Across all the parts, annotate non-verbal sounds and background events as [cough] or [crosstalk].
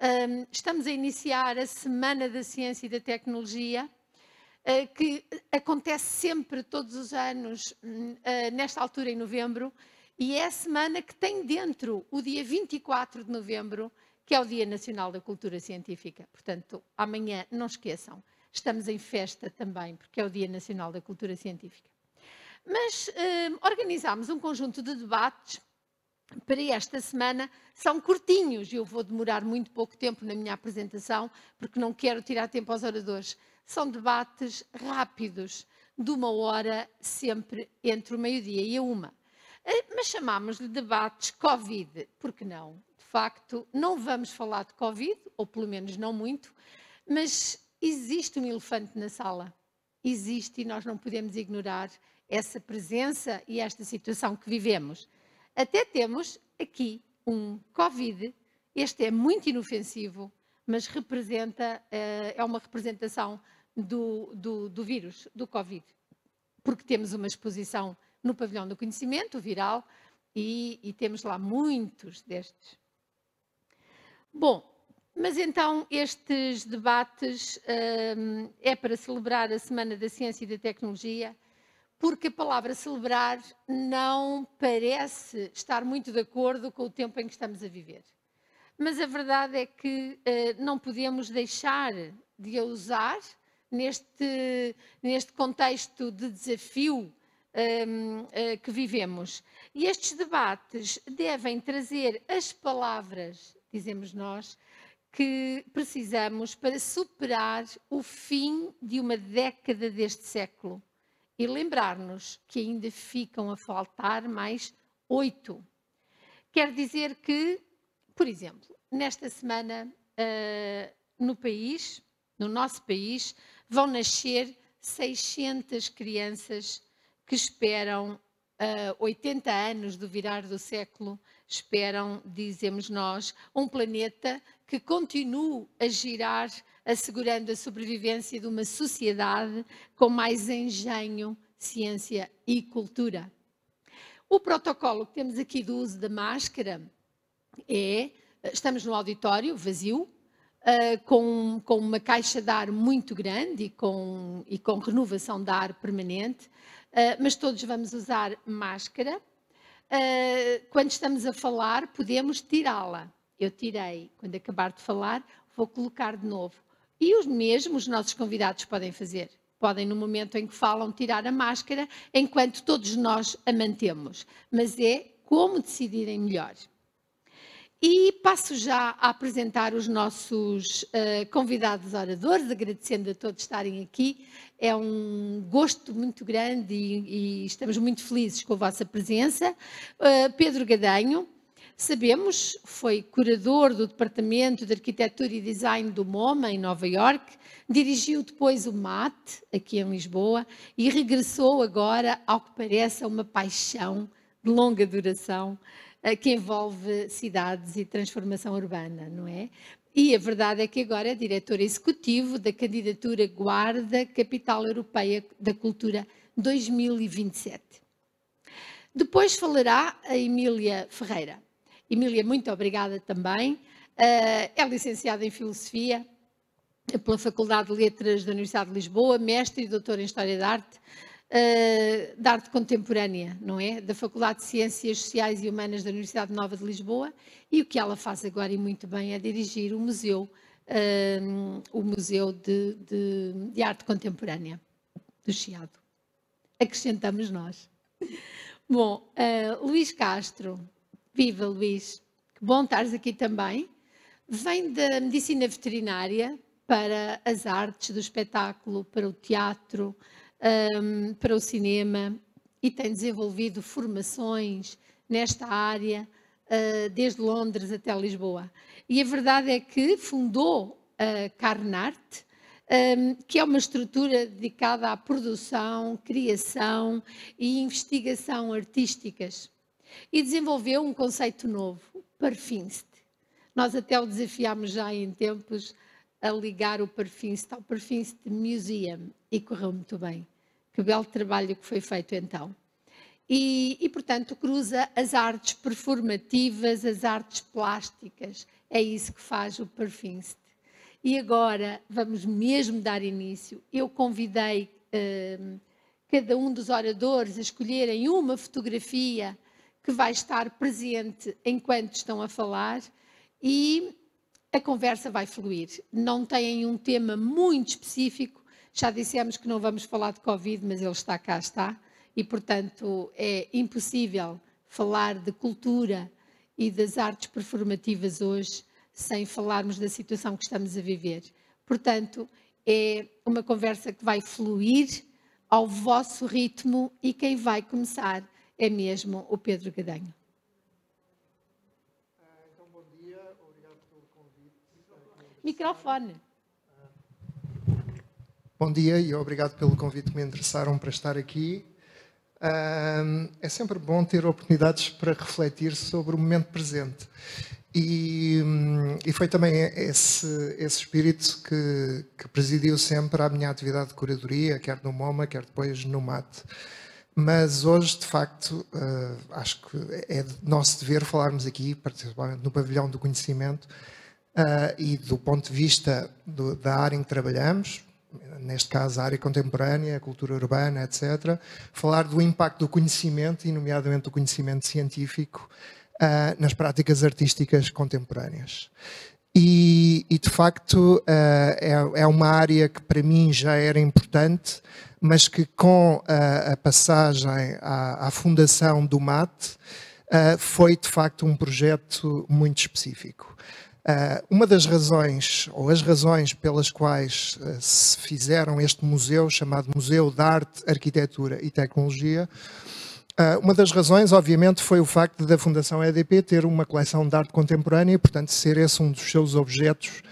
Um, estamos a iniciar a Semana da Ciência e da Tecnologia, uh, que acontece sempre, todos os anos, uh, nesta altura, em novembro, e é a semana que tem dentro o dia 24 de novembro, que é o Dia Nacional da Cultura Científica. Portanto, amanhã, não esqueçam, estamos em festa também, porque é o Dia Nacional da Cultura Científica. Mas uh, organizámos um conjunto de debates para esta semana são curtinhos. Eu vou demorar muito pouco tempo na minha apresentação, porque não quero tirar tempo aos oradores. São debates rápidos, de uma hora, sempre entre o meio-dia e a uma. Ah, mas chamámos-lhe debates Covid, porque não? De facto, não vamos falar de Covid, ou pelo menos não muito, mas existe um elefante na sala. Existe e nós não podemos ignorar essa presença e esta situação que vivemos. Até temos aqui um Covid. Este é muito inofensivo, mas representa, eh, é uma representação do, do, do vírus, do Covid. Porque temos uma exposição no pavilhão do conhecimento viral e, e temos lá muitos destes. Bom, mas então estes debates hum, é para celebrar a Semana da Ciência e da Tecnologia porque a palavra celebrar não parece estar muito de acordo com o tempo em que estamos a viver. Mas a verdade é que uh, não podemos deixar de a usar neste, neste contexto de desafio um, ehm, uh, eh, que vivemos. E estes debates devem trazer as palavras, dizemos nós, que precisamos para superar o fim de uma década deste século e lembrar-nos que ainda ficam a faltar mais oito. Quer dizer que, por exemplo, nesta semana uh, no país, no nosso país, vão nascer 600 crianças que esperam uh, eh, 80 anos do virar do século, esperam, dizemos nós, um planeta que continue a girar assegurando a sobrevivência de uma sociedade com mais engenho, ciência e cultura. O protocolo que temos aqui do uso da máscara é: estamos no auditório vazio, eh, com, com, uma caixa de ar muito grande e com, e com renovação de ar permanente, eh, mas todos vamos usar máscara. Eh, quando estamos a falar, podemos tirá-la. Eu tirei. Quando acabar de falar, vou colocar de novo. E os mesmos nossos convidados podem fazer. Podem, no momento em que falam, tirar a máscara, enquanto todos nós a mantemos. Mas é como decidirem melhor. E passo já a apresentar os nossos uh, convidados oradores, agradecendo a todos estarem aqui. É um gosto muito grande e, e estamos muito felizes com a vossa presença. Uh, Pedro Gadanho, Sabemos, foi curador do Departamento de Arquitetura e Design do MoMA, em Nova Iorque, dirigiu depois o MAT, aqui em Lisboa, e regressou agora, ao que parece, uma paixão de longa duração eh, que envolve cidades e transformação urbana, não é? E a verdade é que agora é diretor executivo da candidatura Guarda Capital Europeia da Cultura 2027. Depois falará a Emília Ferreira. Emília, muito obrigada também. Ah, é licenciada em Filosofia pela Faculdade de Letras da Universidade de Lisboa, mestre e doutora em História da Arte, ah, da Arte Contemporânea, não é? Da Faculdade de Ciências Sociais e Humanas da Universidade Nova de Lisboa. E o que ela faz agora e muito bem é dirigir o Museu, ah, o museu de, de, de Arte Contemporânea do Chiado. Acrescentamos nós. Bom, Luís Castro, Viva Luís, que bom estares aqui também. Vem da medicina veterinária para as artes do espetáculo, para o teatro, um, para o cinema e tem desenvolvido formações nesta área, uh, desde Londres até Lisboa. E a verdade é que fundou a Carnart, um, que é uma estrutura dedicada à produção, criação e investigação artísticas e desenvolveu um conceito novo, Parfinst. Nós até o desafiámos já em tempos a ligar o Parfinst ao Parfinst Museum e correu muito bem. Que belo trabalho que foi feito então. E, e, portanto, cruza as artes performativas, as artes plásticas. É isso que faz o Parfinst. E agora vamos mesmo dar início. Eu convidei hum, cada um dos oradores a escolherem uma fotografia que vai estar presente enquanto estão a falar e a conversa vai fluir. Não têm um tema muito específico, já dissemos que não vamos falar de Covid, mas ele está cá, está, e portanto é impossível falar de cultura e das artes performativas hoje sem falarmos da situação que estamos a viver. Portanto, é uma conversa que vai fluir ao vosso ritmo e quem vai começar é mesmo o Pedro Gadanho. Então, bom dia, obrigado pelo convite. Microfone. Bom dia e obrigado pelo convite que me interessaram para estar aqui. É sempre bom ter oportunidades para refletir sobre o momento presente. E, e, foi também esse, esse espírito que, que presidiu sempre a minha atividade de curadoria, quer no MoMA, quer depois no MAT. Mas hoje, de facto, eh, acho que é nosso dever falarmos aqui, particularmente no pavilhão do conhecimento, eh, e do ponto de vista do, da área em que trabalhamos, neste caso a área contemporânea, a cultura urbana, etc., falar do impacto do conhecimento, e nomeadamente do conhecimento científico, uh, nas práticas artísticas contemporâneas. E, e de facto, uh, é, é, uma área que para mim já era importante, mas que com a, a passagem à, à, fundação do MAT uh, foi de facto um projeto muito específico. Uh, uma das razões, ou as razões pelas quais uh, se fizeram este museu, chamado Museu de Arte, Arquitetura e Tecnologia, uma das razões, obviamente, foi o facto da Fundação EDP ter uma coleção de arte contemporânea, portanto, ser esse um dos seus objetos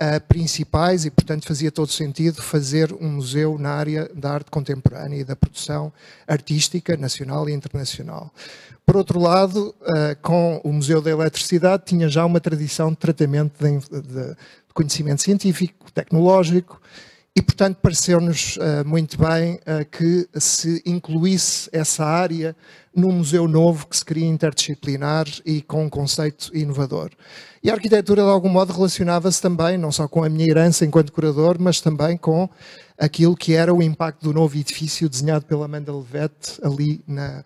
uh, principais e, portanto, fazia todo sentido fazer um museu na área da arte contemporânea e da produção artística nacional e internacional. Por outro lado, uh, com o Museu da Eletricidade, tinha já uma tradição de tratamento de, de conhecimento científico, tecnológico, e, portanto, pareceu-nos uh, muito bem uh, que se incluísse essa área num museu novo que se queria interdisciplinar e com um conceito inovador. E a arquitetura, de algum modo, relacionava-se também, não só com a minha herança enquanto curador, mas também com aquilo que era o impacto do novo edifício desenhado pela Amanda Levette ali na,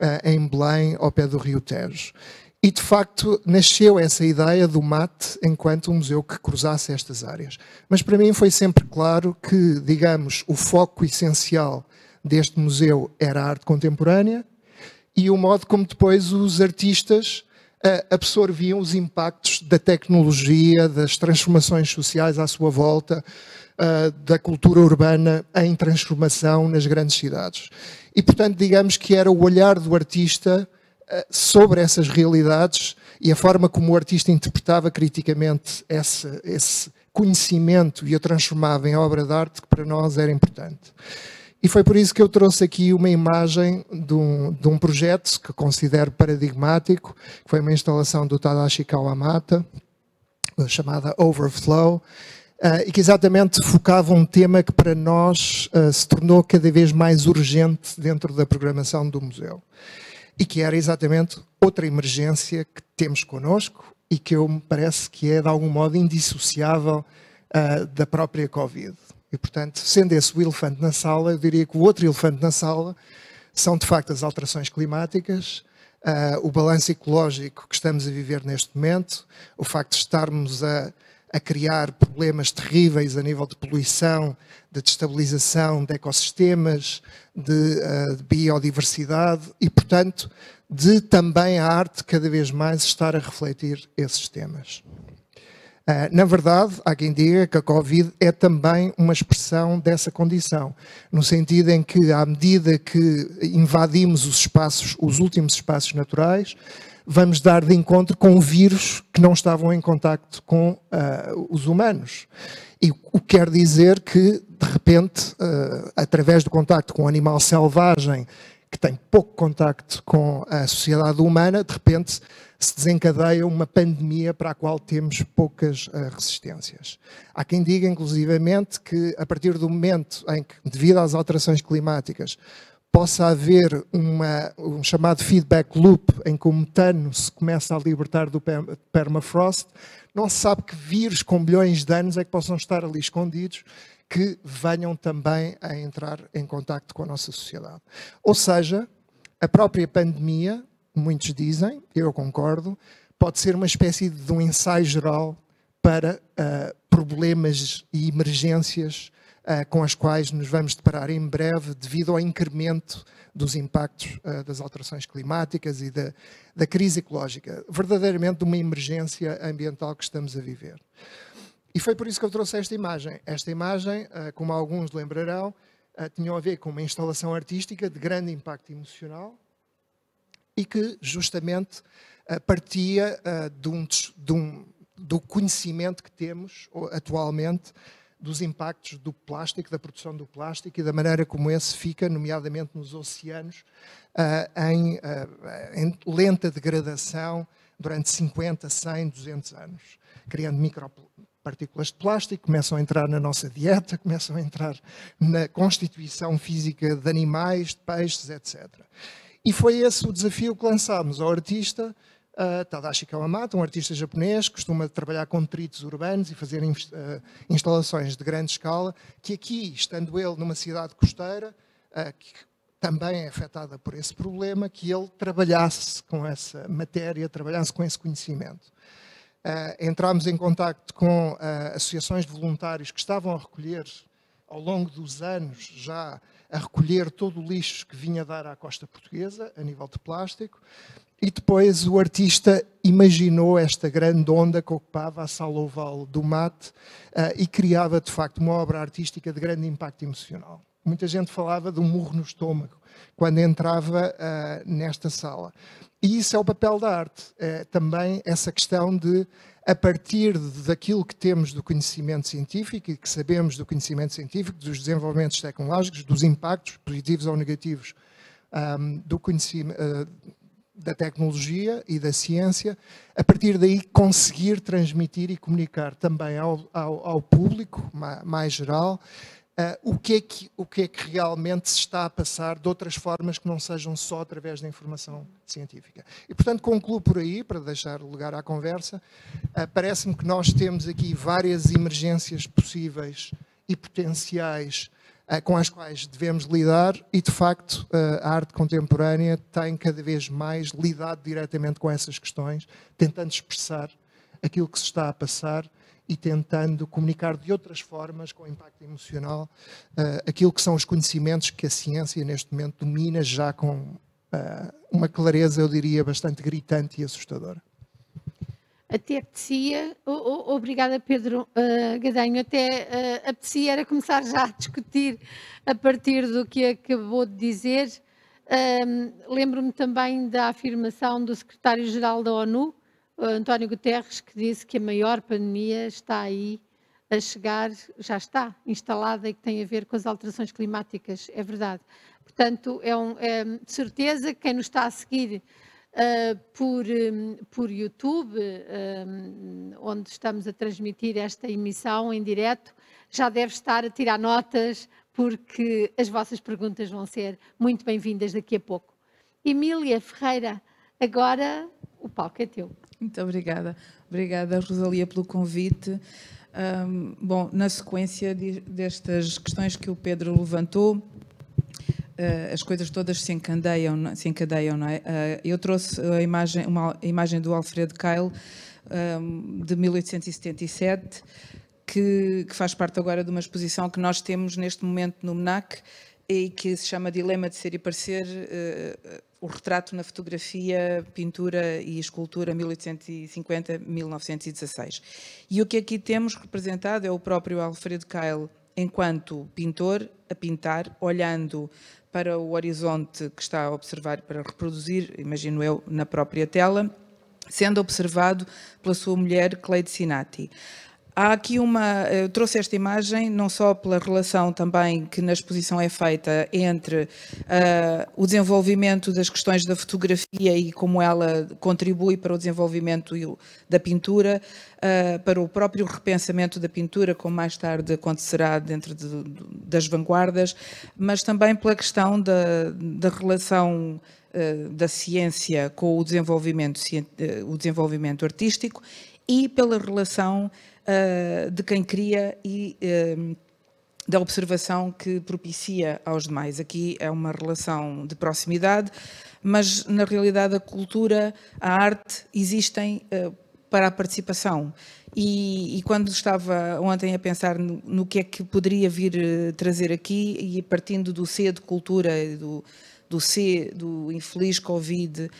eh, em Belém, ao pé do Rio Tejo. E de facto nasceu essa ideia do MAT enquanto um museu que cruzasse estas áreas. Mas para mim foi sempre claro que, digamos, o foco essencial deste museu era a arte contemporânea, e o modo como depois os artistas eh, absorviam os impactos da tecnologia, das transformações sociais à sua volta, eh, da cultura urbana em transformação nas grandes cidades. E, portanto, digamos que era o olhar do artista eh, sobre essas realidades e a forma como o artista interpretava criticamente esse, esse conhecimento e o transformava em obra de arte que para nós era importante. E foi por isso que eu trouxe aqui uma imagem de um, de um projeto que considero paradigmático, que foi uma instalação do Tadashi Kawamata, chamada Overflow, Uh, e que exatamente focava um tema que para nós uh, se tornou cada vez mais urgente dentro da programação do museu. E que era exatamente outra emergência que temos connosco e que eu me parece que é de algum modo indissociável uh, da própria Covid. E, portanto, sendo esse o elefante na sala, eu diria que o outro elefante na sala são, de facto, as alterações climáticas, uh, o balanço ecológico que estamos a viver neste momento, o facto de estarmos a, a criar problemas terríveis a nível de poluição, de destabilização de ecossistemas, de, uh, de biodiversidade e, portanto, de também a arte cada vez mais estar a refletir esses temas. Ah, na verdade, há quem diga que a Covid é também uma expressão dessa condição, no sentido em que, à medida que invadimos os espaços, os últimos espaços naturais, vamos dar de encontro com vírus que não estavam em contacto com uh, os humanos. E o que quer dizer que, de repente, uh, através do contacto com o animal selvagem, que tem pouco contacto com a sociedade humana, de repente se desencadeia uma pandemia para a qual temos poucas eh, resistências. Há quem diga, inclusivamente, que a partir do momento em que, devido às alterações climáticas, possa haver uma, um chamado feedback loop em que o metano se começa a libertar do permafrost, não se sabe que vírus com bilhões de anos é que possam estar ali escondidos que venham também a entrar em contacto com a nossa sociedade. Ou seja, a própria pandemia muitos dizem, eu concordo, pode ser uma espécie de um ensaio geral para uh, problemas e emergências uh, com as quais nos vamos deparar em breve devido ao incremento dos impactos uh, das alterações climáticas e da, da crise ecológica. Verdadeiramente de uma emergência ambiental que estamos a viver. E foi por isso que eu trouxe esta imagem. Esta imagem, como alguns lembrarão, tinha a ver com uma instalação artística de grande impacto emocional, e que justamente eh, partia eh, de um, de um, do conhecimento que temos atualmente dos impactos do plástico, da produção do plástico e da maneira como esse fica, nomeadamente nos oceanos, eh, em, em lenta degradação durante 50, 100, 200 anos, criando micropartículas de plástico, começam a entrar na nossa dieta, [laughs] começam a entrar na constituição física de animais, de peixes, etc. E foi esse o desafio que lançámos ao artista uh, Tadashi Kawamata, um artista japonês que costuma trabalhar com detritos urbanos e fazer in uh, ah, instalações de grande escala, que aqui, estando ele numa cidade costeira, uh, que também é afetada por esse problema, que ele trabalhasse com essa matéria, trabalhasse com esse conhecimento. Uh, entramos em contato com associações de voluntários que estavam a recolher ao longo dos anos já a recolher todo o lixo que vinha dar à costa portuguesa, a nível de plástico, e depois o artista imaginou esta grande onda que ocupava a sala oval do mate uh, e criava, de facto, uma obra artística de grande impacto emocional. Muita gente falava de um murro no estômago quando entrava uh, nesta sala. E isso é o papel da arte, eh, também essa questão de a partir daquilo que temos do conhecimento científico e que sabemos do conhecimento científico, dos desenvolvimentos tecnológicos, dos impactos positivos ou negativos um, do conhecimento, ah, da tecnologia e da ciência, a partir daí conseguir transmitir e comunicar também ao, ao, ao público mais geral uh, o, que é que, o que é que realmente se está a passar de outras formas que não sejam só através da informação científica. E, portanto, concluo por aí, para deixar lugar à conversa. Uh, Parece-me que nós temos aqui várias emergências possíveis e potenciais ah, com as quais devemos lidar e, de facto, a arte contemporânea tem cada vez mais lidado diretamente com essas questões, tentando expressar aquilo que se está a passar e tentando comunicar de outras formas, com impacto emocional, eh, aquilo que são os conhecimentos que a ciência neste momento domina já com eh, uma clareza, eu diria, bastante gritante e assustadora. Até apetecia, obrigada Pedro uh, Gadanho, até uh, apetecia era começar já a discutir a partir do que acabou de dizer. Ehm, lembro-me também da afirmação do secretário-geral da ONU, António Guterres, que disse que a maior pandemia está aí a chegar, já está instalada e que tem a ver com as alterações climáticas. É verdade. Portanto, é, um, é de certeza que quem nos está a seguir uh, por, um, eh, por YouTube, um, eh, onde estamos a transmitir esta emissão em direto, já deve estar a tirar notas, porque as vossas perguntas vão ser muito bem-vindas daqui a pouco. Emília Ferreira, agora o palco é teu. Muito obrigada. Obrigada, Rosalia, pelo convite. Um, bom, na sequência de, destas questões que o Pedro levantou, uh, as coisas todas se encadeiam, é? se encadeiam não é? Uh, eu trouxe a imagem, uma a imagem do Alfredo Keil, um, de 1877, que, que, faz parte agora de uma exposição que nós temos neste momento no MNAC e que se chama Dilema de Ser e Parecer, uh, o retrato na fotografia, pintura e escultura 1850-1916. E o que aqui temos representado é o próprio Alfredo Keil enquanto pintor a pintar, olhando para o horizonte que está a observar para reproduzir, imagino eu, na própria tela, sendo observado pela sua mulher Cleide Sinati. Há aqui uma, eu eh, trouxe esta imagem não só pela relação também que na exposição é feita entre uh, o desenvolvimento das questões da fotografia e como ela contribui para o desenvolvimento da pintura, uh, para o próprio repensamento da pintura, como mais tarde acontecerá dentro de, de, das vanguardas, mas também pela questão da, da relação uh, da ciência com o desenvolvimento, o desenvolvimento artístico e pela relação uh, de quem cria e uh, da observação que propicia aos demais. Aqui é uma relação de proximidade, mas na realidade a cultura, a arte existem uh, para a participação. E, e, quando estava ontem a pensar no, no que é que poderia vir trazer aqui, e partindo do ser de cultura e do, do C, do infeliz Covid. Uh,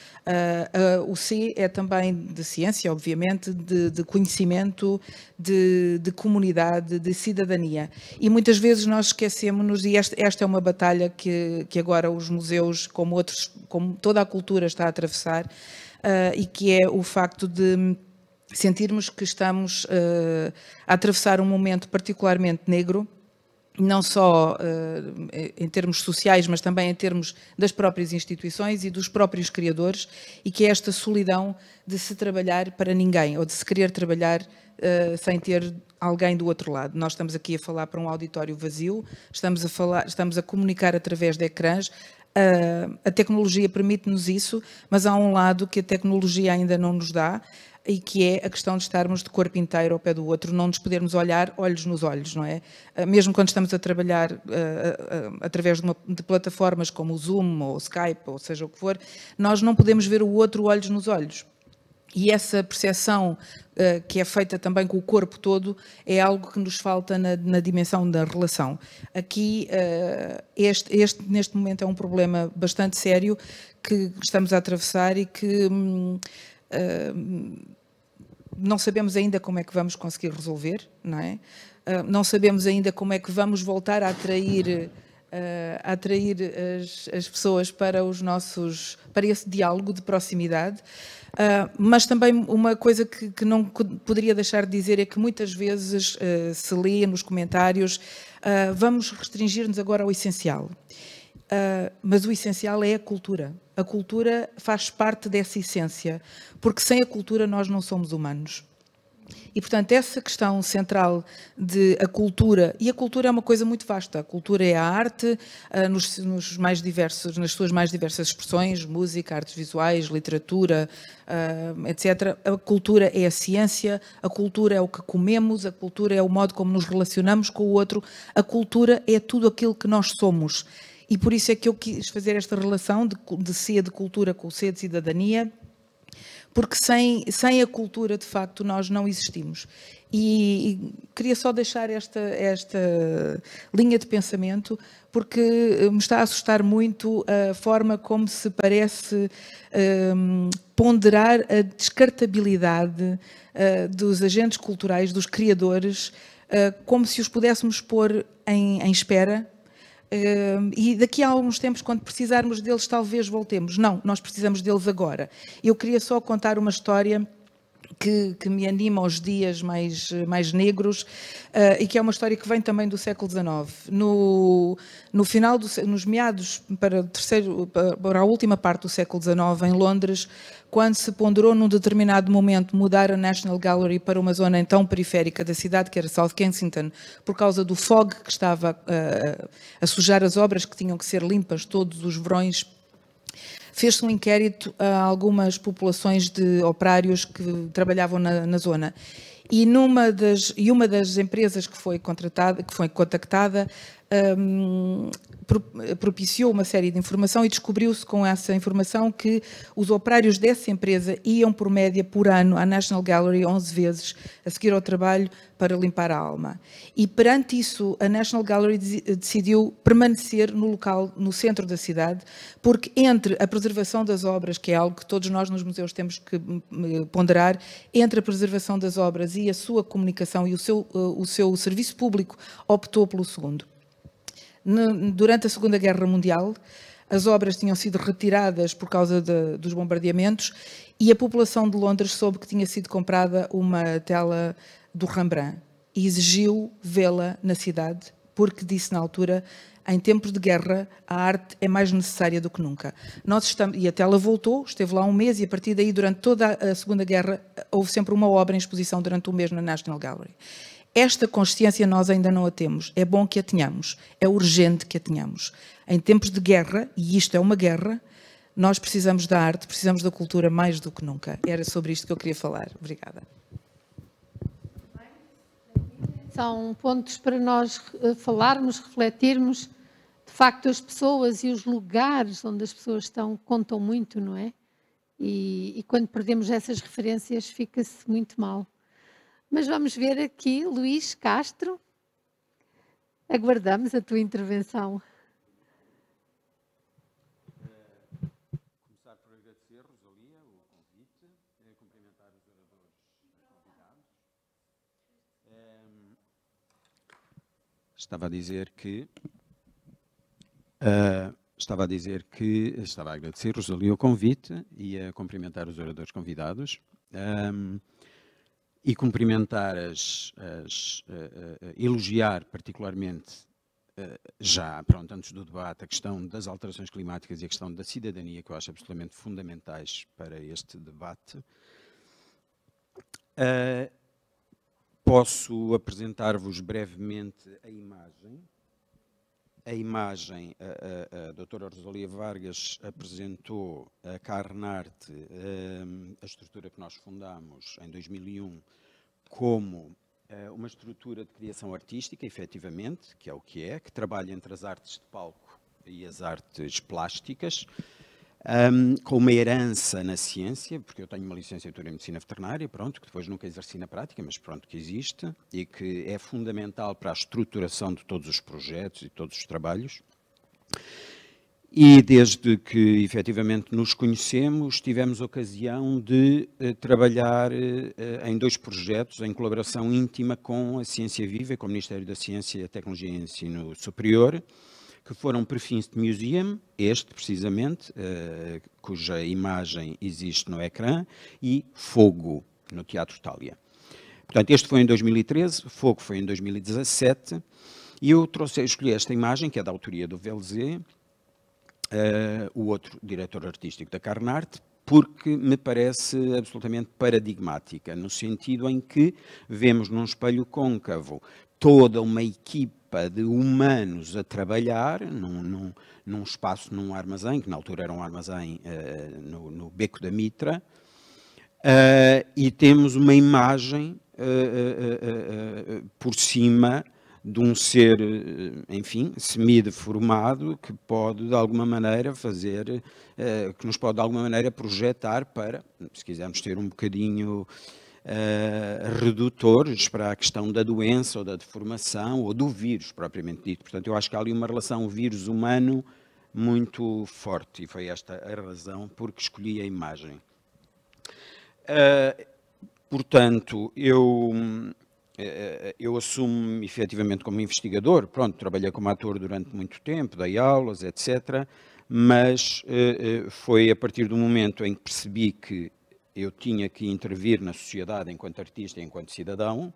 uh, o C é também de ciência, obviamente, de, de conhecimento, de, de, comunidade, de cidadania. E muitas vezes nós esquecemos-nos, e esta, esta, é uma batalha que, que agora os museus, como, outros, como toda a cultura está a atravessar, uh, e que é o facto de sentirmos que estamos uh, a atravessar um momento particularmente negro, não só uh, em termos sociais, mas também em termos das próprias instituições e dos próprios criadores, e que é esta solidão de se trabalhar para ninguém, ou de se querer trabalhar uh, sem ter alguém do outro lado. Nós estamos aqui a falar para um auditório vazio, estamos a, falar, estamos a comunicar através de ecrãs, uh, a tecnologia permite-nos isso, mas há um lado que a tecnologia ainda não nos dá, e que é a questão de estarmos de corpo inteiro ao pé do outro, não nos podermos olhar olhos nos olhos, não é? Ah, mesmo quando estamos a trabalhar uh, uh, através de, uma, de, plataformas como o Zoom ou o Skype, ou seja o que for, nós não podemos ver o outro olhos nos olhos. E essa percepção uh, que é feita também com o corpo todo é algo que nos falta na, na dimensão da relação. Aqui, uh, este, este, neste momento, é um problema bastante sério que estamos a atravessar e que. Hum, uh, não sabemos ainda como é que vamos conseguir resolver, não é? Ah, não sabemos ainda como é que vamos voltar a atrair, ah, a atrair as, as pessoas para os nossos, para esse diálogo de proximidade. Ah, mas também uma coisa que, que não poderia deixar de dizer é que muitas vezes se lê nos comentários vamos restringir-nos agora ao essencial. Uh, mas o essencial é a cultura. A cultura faz parte dessa essência, porque sem a cultura nós não somos humanos. E, portanto, essa questão central de a cultura, e a cultura é uma coisa muito vasta, a cultura é a arte uh, nos, nos, mais diversos, nas suas mais diversas expressões, música, artes visuais, literatura, uh, ah, etc. A cultura é a ciência, a cultura é o que comemos, a cultura é o modo como nos relacionamos com o outro, a cultura é tudo aquilo que nós somos. E por isso é que eu quis fazer esta relação de, de de cultura com ser de cidadania, porque sem, sem a cultura, de facto, nós não existimos. E, e, queria só deixar esta, esta linha de pensamento, porque eh, me está a assustar muito a forma como se parece um, ehm, ponderar a descartabilidade uh, dos agentes culturais, dos criadores, uh, como se os pudéssemos pôr em, em espera e daqui a alguns tempos, quando precisarmos deles, talvez voltemos. Não, nós precisamos deles agora. Eu queria só contar uma história que, que, me anima aos dias mais, mais negros uh, e que é uma história que vem também do século XIX. No, no final, do, nos meados para, terceiro, para a última parte do século XIX, em Londres, quando se ponderou num determinado momento mudar a National Gallery para uma zona então periférica da cidade, que era South Kensington, por causa do fog que estava uh, a sujar as obras que tinham que ser limpas todos os verões fez-se um inquérito a algumas populações de operários que trabalhavam na, na zona. E, numa das, e uma das empresas que foi, contratada, que foi contactada um, propiciou uma série de informação e descobriu-se com essa informação que os operários dessa empresa iam por média por ano à National Gallery 11 vezes a seguir ao trabalho para limpar a alma. E perante isso, a National Gallery decidiu permanecer no local, no centro da cidade, porque entre a preservação das obras, que é algo que todos nós nos museus temos que hum, hum, ponderar, entre a preservação das obras e a sua comunicação e o seu, uh, o seu serviço público, optou pelo segundo durante a Segunda Guerra Mundial, as obras tinham sido retiradas por causa de, dos bombardeamentos e a população de Londres soube que tinha sido comprada uma tela do Rembrandt e exigiu vê-la na cidade, porque disse na altura em tempos de guerra, a arte é mais necessária do que nunca. Nós estamos, e a tela voltou, esteve lá um mês, e a partir daí, durante toda a Segunda Guerra, houve sempre uma obra em exposição durante um mês na National Gallery. Esta consciência nós ainda não a temos. É bom que a tenhamos. É urgente que a tenhamos. Em tempos de guerra, e isto é uma guerra, nós precisamos da arte, precisamos da cultura mais do que nunca. Era sobre isto que eu queria falar. Obrigada. São pontos para nós eh, falarmos, refletirmos. De facto, as pessoas e os lugares onde as pessoas estão contam muito, não é? E, e quando perdemos essas referências, fica-se muito mal. Mas vamos ver aqui Luís Castro. Aguardamos a tua intervenção. Começar por agradecer, Rosalia, o convite, cumprimentar os oradores convidados. Estava a dizer que. Uh, estava a dizer que estava a agradecer, Rosalia, o convite e a cumprimentar os oradores convidados. Ehm, e cumprimentar as, as uh, uh, elogiar particularmente eh, já, pronto, antes do debate, a questão das alterações climáticas e a questão da cidadania, que eu acho absolutamente fundamentais para este debate, posso apresentar-vos brevemente a imagem a imagem, a, a, a doutora Rosalia Vargas apresentou a Carnarte, hum, a estrutura que nós fundamos em 2001, como eh, uma estrutura de criação artística, efetivamente, que é o que é, que trabalha entre as artes de palco e as artes plásticas, um, com uma herança na ciência, porque eu tenho uma licenciatura em medicina veterinária, pronto, que depois nunca exerci na prática, mas pronto, que existe e que é fundamental para a estruturação de todos os projetos e todos os trabalhos. E desde que efetivamente nos conhecemos, tivemos ocasião de eh, trabalhar eh, em dois projetos em colaboração íntima com a Ciência Viva e com o Ministério da Ciência, Tecnologia e Ensino Superior, que foram perfins de museum, este precisamente, uh, cuja imagem existe no ecrã, e Fogo, no Teatro Itália. Portanto, este foi em 2013, Fogo foi em 2017, e eu trouxe, escolhi esta imagem, que é da autoria do Velzé, uh, o outro diretor artístico da Carnarte, porque me parece absolutamente paradigmática, no sentido em que vemos num espelho côncavo toda uma equipe equipa de humanos a trabalhar num, num, num espaço, num armazém, que na altura era um armazém uh, no, no, Beco da Mitra, uh, e temos uma imagem uh, por cima de um ser, enfim, semideformado, que pode de alguma maneira fazer, que nos pode de alguma maneira projetar para, se quisermos ter um bocadinho eh, redutores para a questão da doença ou da deformação ou do vírus propriamente dito. Portanto, eu acho que há ali uma relação vírus-humano muito forte e foi esta a razão por que escolhi a imagem. Uh, portanto, eu, uh, eu assumo-me efetivamente como investigador, pronto, trabalhei como ator durante muito tempo, dei aulas, etc., mas uh, foi a partir do momento em que percebi que eu tinha que intervir na sociedade enquanto artista, enquanto cidadão,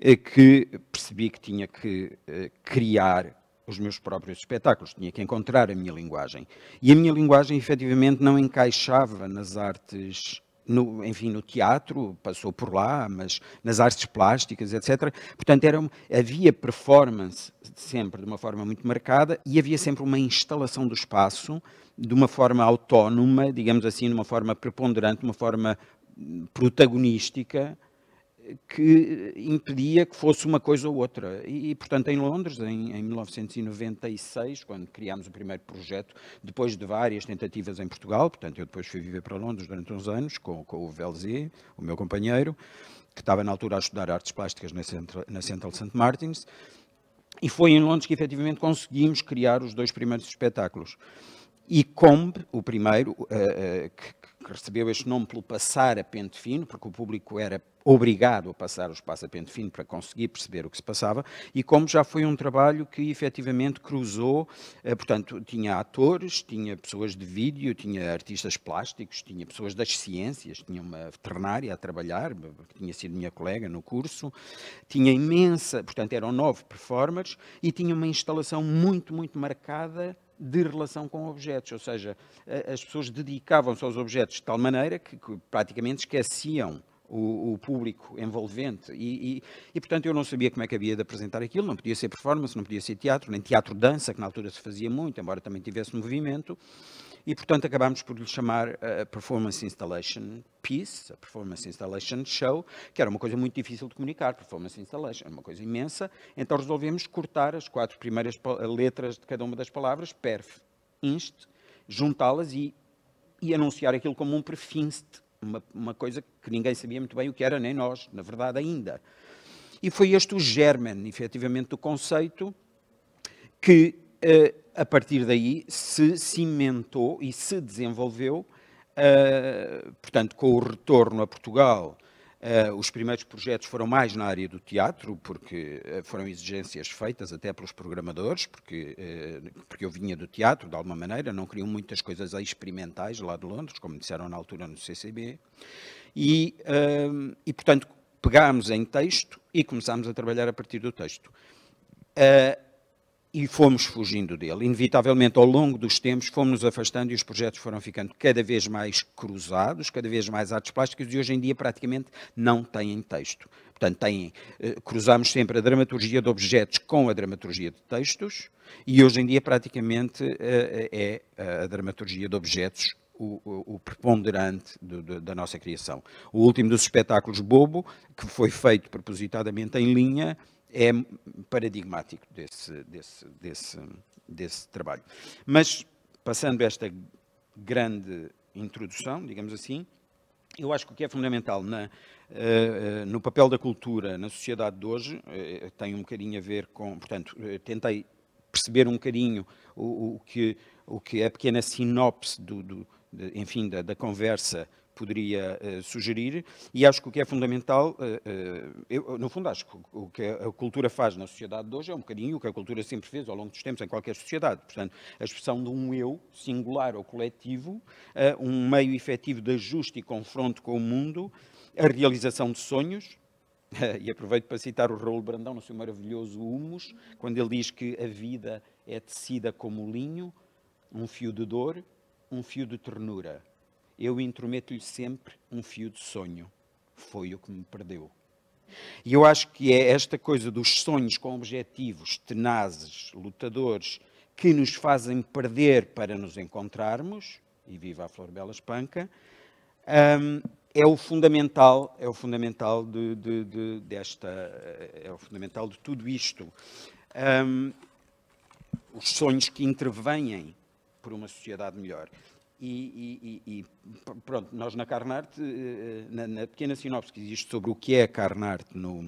é que percebi que tinha que eh, criar os meus próprios espetáculos, tinha que encontrar a minha linguagem. E a minha linguagem, efetivamente, não encaixava nas artes no, enfim, no teatro, passou por lá, mas nas artes plásticas, etc. Portanto, era, havia performance sempre de uma forma muito marcada e havia sempre uma instalação do espaço de uma forma autónoma, digamos assim, de uma forma preponderante, de uma forma hum, protagonística, que impedia que fosse uma coisa ou outra. E, portanto, em Londres, em, em 1996, quando criámos o primeiro projeto, depois de várias tentativas em Portugal, portanto, eu depois fui viver para Londres durante uns anos com, com o Velzi, o meu companheiro, que estava na altura a estudar artes plásticas na Central, na Central St. Martins, e foi em Londres que efetivamente conseguimos criar os dois primeiros espetáculos. E Combe, o primeiro, eh, eh, que recebeu este nome pelo passar a pente fino, porque o público era obrigado a passar o espaço a pente fino para conseguir perceber o que se passava, e como já foi um trabalho que efetivamente cruzou, eh, portanto, tinha atores, tinha pessoas de vídeo, tinha artistas plásticos, tinha pessoas das ciências, tinha uma veterinária a trabalhar, que tinha sido minha colega no curso, tinha imensa, portanto, eram nove performers, e tinha uma instalação muito, muito marcada de relação com objetos, ou seja, as pessoas dedicavam-se aos objetos de tal maneira que, praticamente esqueciam o, o, público envolvente. E, e, e, portanto, eu não sabia como é que havia de apresentar aquilo, não podia ser performance, não podia ser teatro, nem teatro-dança, que na altura se fazia muito, embora também tivesse movimento e, portanto, acabámos por lhe chamar eh, a Performance Installation Piece, a Performance Installation Show, que era uma coisa muito difícil de comunicar, Performance Installation, era uma coisa imensa, então resolvemos cortar as quatro primeiras eh, letras de cada uma das palavras, perf, inst, juntá-las e, e anunciar aquilo como um perfinst, uma, uma coisa que ninguém sabia muito bem o que era, nem nós, na verdade, ainda. E foi este o germen, efetivamente, do conceito que eh, a partir daí se cimentou e se desenvolveu, eh, portanto, com o retorno a Portugal. Eh, os primeiros projetos foram mais na área do teatro, porque foram exigências feitas até pelos programadores, porque, porque eu vinha do teatro, de alguma maneira, não queriam muitas coisas experimentais lá de Londres, como disseram na altura no CCB. E, e portanto, pegámos em texto e começámos a trabalhar a partir do texto. Uh, e fomos fugindo dele. Inevitavelmente, ao longo dos tempos, fomos-nos afastando e os projetos foram ficando cada vez mais cruzados, cada vez mais artes plásticas, e hoje em dia praticamente não têm texto. Portanto, têm, eh, cruzamos sempre a dramaturgia de objetos com a dramaturgia de textos, e hoje em dia praticamente eh, eh, é a dramaturgia de objetos o, o, o, preponderante do, do, da nossa criação. O último dos espetáculos Bobo, que foi feito propositadamente em linha, é paradigmático desse, desse, desse, desse trabalho. Mas, passando esta grande introdução, digamos assim, eu acho que o que é fundamental na, eh, no papel da cultura na sociedade de hoje eh, tem um bocadinho a ver com. Portanto, eh, tentei perceber um bocadinho o, o que, o que é a pequena sinopse do, do enfim, da, da, conversa poderia uh, sugerir, e acho que o que é fundamental, uh, eu, no fundo, acho que o que a cultura faz na sociedade de hoje é um bocadinho o que a cultura sempre fez ao longo dos tempos em qualquer sociedade. Portanto, a expressão de um eu singular ou coletivo, um meio efetivo de ajuste e confronto com o mundo, a realização de sonhos, [laughs] e aproveito para citar o Raul Brandão no seu maravilhoso Humus, quando ele diz que a vida é tecida como linho, um fio de dor, um fio de ternura eu intrometo-lhe sempre um fio de sonho. Foi o que me perdeu. E eu acho que é esta coisa dos sonhos com objetivos tenazes, lutadores, que nos fazem perder para nos encontrarmos, e viva a Flor Bela Espanca, um, é o fundamental, é o fundamental de, de, de, desta, é o fundamental de tudo isto. Um, os sonhos que intervêm por uma sociedade melhor. E, e, e, pronto, nós na Carnarte, eh, eh, na, na, pequena sinopse que existe sobre o que é a Carnarte no,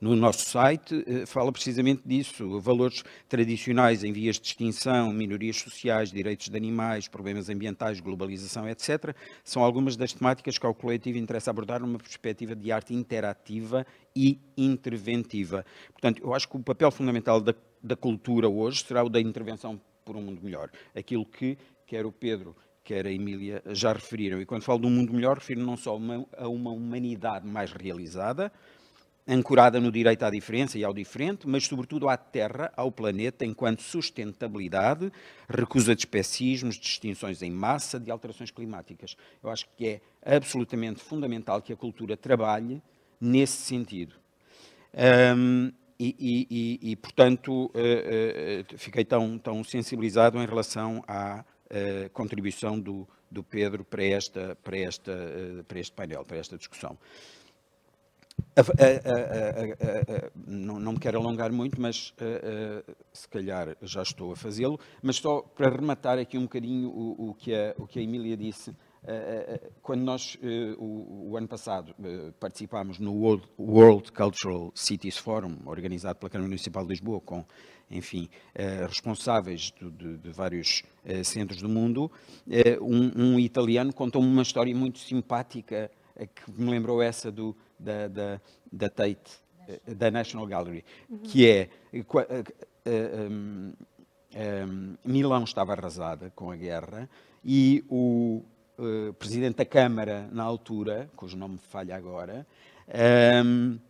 no nosso site, eh, fala precisamente disso: valores tradicionais em vias de extinção, minorias sociais, direitos de animais, problemas ambientais, globalização, etc. São algumas das temáticas que ao coletivo interessa abordar numa perspectiva de arte interativa e interventiva. Portanto, eu acho que o papel fundamental da, da cultura hoje será o da intervenção por um mundo melhor. Aquilo que quer o Pedro, quer a Emília já referiram. E quando falo de um mundo melhor, refiro não só a uma humanidade mais realizada, ancorada no direito à diferença e ao diferente, mas sobretudo à Terra, ao planeta, enquanto sustentabilidade, recusa de especismos, de extinções em massa, de alterações climáticas. Eu acho que é absolutamente fundamental que a cultura trabalhe nesse sentido. Um, e, e, e, e, portanto, uh, uh, fiquei tão, tão sensibilizado em relação à, eh, contribuição do, do Pedro para, esta, para, esta, uh, para este painel, para esta discussão. A, a, a, não, não, me quero alongar muito, mas eh, se calhar já estou a fazê-lo, mas só para rematar aqui um bocadinho o, o que, a, o que a Emília disse quando nós, o ano passado, participámos no World Cultural Cities Forum, organizado pela Câmara Municipal de Lisboa, com enfim, eh, responsáveis de, de, de vários eh, centros do mundo, eh, um, um italiano contou-me uma história muito simpática que me lembrou essa do, da, da, da Tate, da National Gallery, uhum. que é. Um, ehm, um, ehm, Milão estava arrasada com a guerra e o uh, presidente da Câmara, na altura, cujo nome falha agora, um, ehm,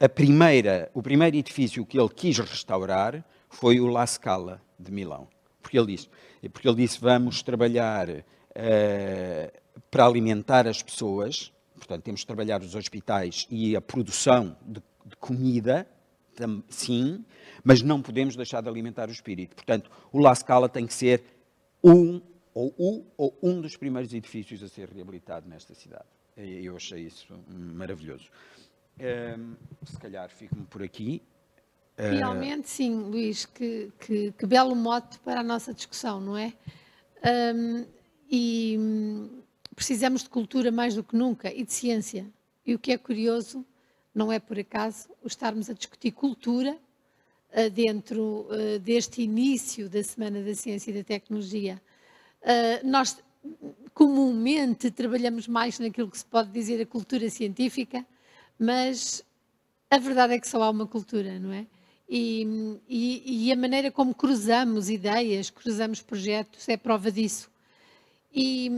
a primeira, o primeiro edifício que ele quis restaurar foi o La Scala de Milão. Porque ele disse, porque ele disse vamos trabalhar uh, para alimentar as pessoas, portanto, temos de trabalhar os hospitais e a produção de, de comida, tam, sim, mas não podemos deixar de alimentar o espírito. Portanto, o La Scala tem que ser um ou ou um dos primeiros edifícios a ser reabilitado nesta cidade. Eu achei isso maravilhoso se calhar fico-me por aqui. Ah, Realmente, sim, Luís, que, que, que, belo mote para a nossa discussão, não é? Um, e hum, precisamos de cultura mais do que nunca e de ciência. E o que é curioso, não é por acaso, estarmos a discutir cultura uh, dentro uh, deste início da Semana da Ciência e da Tecnologia. Uh, nós hum, comumente trabalhamos mais naquilo que se pode dizer a cultura científica mas a verdade é que só há uma cultura, não é? E, e, e a maneira como cruzamos ideias, cruzamos projetos é prova disso. E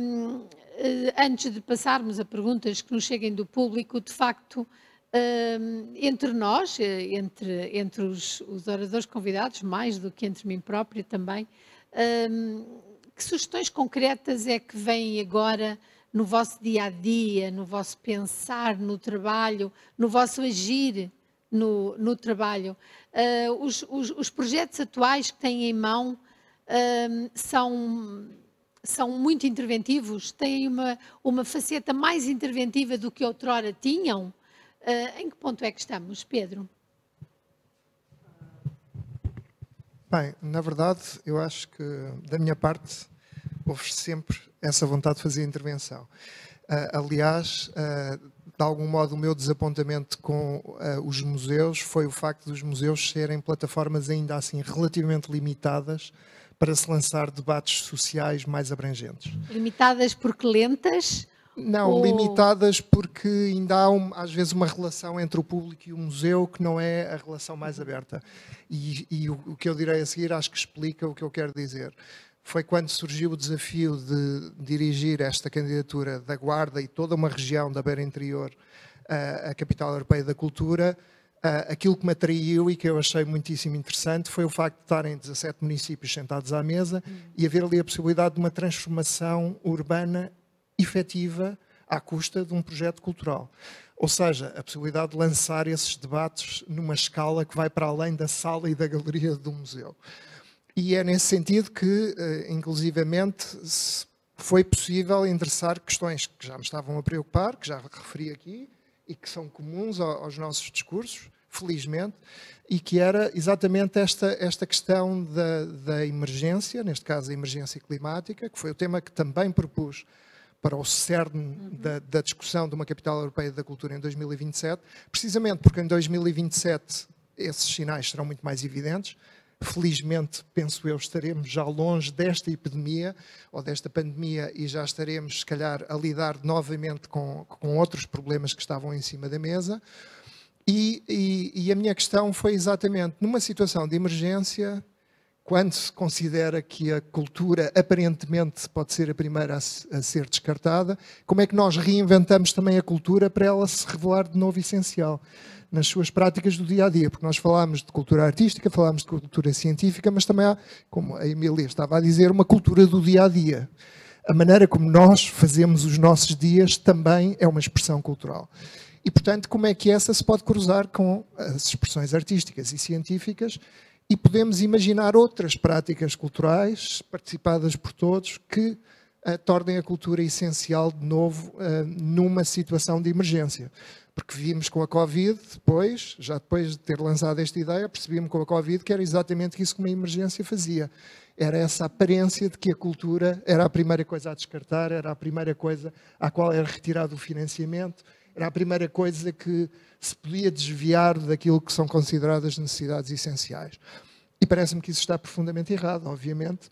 eh, antes de passarmos a perguntas que nos cheguem do público, de facto, eh, entre nós, eh, entre, entre os, os oradores convidados, mais do que entre mim própria também, que sugestões concretas é que vêm agora no vosso dia a dia, no vosso pensar, no trabalho, no vosso agir no, no trabalho. Uh, os, os, os, projetos atuais que têm em mão uh, são, são muito interventivos, têm uma, uma faceta mais interventiva do que outrora tinham. Uh, em que ponto é que estamos, Pedro? Bem, na verdade, eu acho que da minha parte houve sempre essa vontade de fazer intervenção. Uh, aliás, uh, de algum modo, o meu desapontamento com uh, os museus foi o facto dos museus serem plataformas ainda assim relativamente limitadas para se lançar debates sociais mais abrangentes. Limitadas porque lentas? Não, ou... limitadas porque ainda há um, às vezes uma relação entre o público e o museu que não é a relação mais aberta. E, e o, o que eu direi a seguir acho que explica o que eu quero dizer foi quando surgiu o desafio de dirigir esta candidatura da Guarda e toda uma região da Beira Interior à capital europeia da cultura. aquilo que me atraiu e que eu achei muitíssimo interessante foi o facto de estarem 17 municípios sentados à mesa uhum. e haver ali a possibilidade de uma transformação urbana efetiva à custa de um projeto cultural. Ou seja, a possibilidade de lançar esses debates numa escala que vai para além da sala e da galeria do museu. E é nesse sentido que, eh, inclusivamente, foi possível endereçar questões que já me estavam a preocupar, que já referi aqui e que são comuns aos nossos discursos, felizmente, e que era exatamente esta, esta questão da, da emergência, neste caso a emergência climática, que foi o tema que também propus para o cerne uhum. da, da, discussão de uma capital europeia da cultura em 2027, precisamente porque em 2027 esses sinais serão muito mais evidentes Felizmente, penso eu, estaremos já longe desta epidemia ou desta pandemia e já estaremos, se calhar, a lidar novamente com, com outros problemas que estavam em cima da mesa. E, e, e a minha questão foi exatamente: numa situação de emergência, quando se considera que a cultura aparentemente pode ser a primeira a, ser descartada, como é que nós reinventamos também a cultura para ela se revelar de novo essencial? nas suas práticas do dia a dia, porque nós falámos de cultura artística, falámos de cultura científica, mas também há, como a Emília estava a dizer, uma cultura do dia a dia. A maneira como nós fazemos os nossos dias também é uma expressão cultural. E, portanto, como é que essa se pode cruzar com as expressões artísticas e científicas? E podemos imaginar outras práticas culturais participadas por todos que uh, tornem a cultura essencial de novo uh, numa situação de emergência porque vimos com a Covid, depois, já depois de ter lançado esta ideia, percebíamos com a Covid que era exatamente isso que uma emergência fazia. Era essa aparência de que a cultura era a primeira coisa a descartar, era a primeira coisa à qual era retirado o financiamento, era a primeira coisa que se podia desviar daquilo que são consideradas necessidades essenciais. E parece-me que isso está profundamente errado, obviamente,